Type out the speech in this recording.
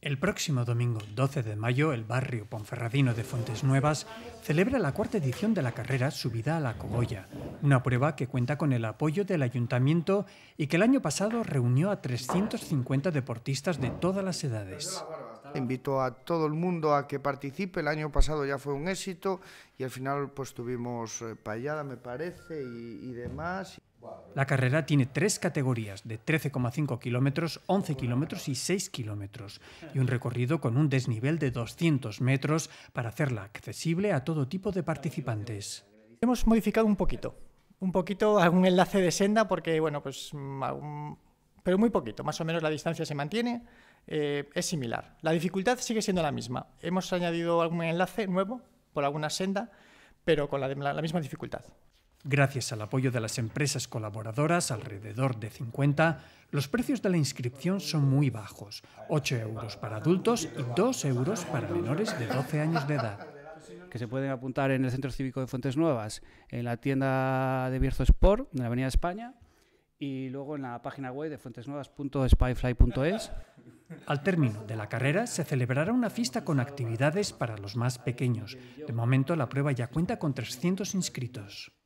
El próximo domingo 12 de mayo, el barrio ponferradino de Fuentes Nuevas celebra la cuarta edición de la carrera Subida a la Cogolla, una prueba que cuenta con el apoyo del ayuntamiento y que el año pasado reunió a 350 deportistas de todas las edades. Invito a todo el mundo a que participe, el año pasado ya fue un éxito y al final pues tuvimos eh, payada me parece y demás. La carrera tiene tres categorías, de 13,5 kilómetros, 11 kilómetros y 6 kilómetros, y un recorrido con un desnivel de 200 metros para hacerla accesible a todo tipo de participantes. Hemos modificado un poquito, un poquito algún enlace de senda, porque, bueno, pues, mm, pero muy poquito, más o menos la distancia se mantiene, eh, es similar. La dificultad sigue siendo la misma. Hemos añadido algún enlace nuevo por alguna senda, pero con la, la misma dificultad. Gracias al apoyo de las empresas colaboradoras, alrededor de 50, los precios de la inscripción son muy bajos, 8 euros para adultos y 2 euros para menores de 12 años de edad que se pueden apuntar en el Centro Cívico de Fuentes Nuevas, en la tienda de Bierzo Sport, en la Avenida España, y luego en la página web de fuentesnuevas.spyfly.es. Al término de la carrera se celebrará una fiesta con actividades para los más pequeños. De momento la prueba ya cuenta con 300 inscritos.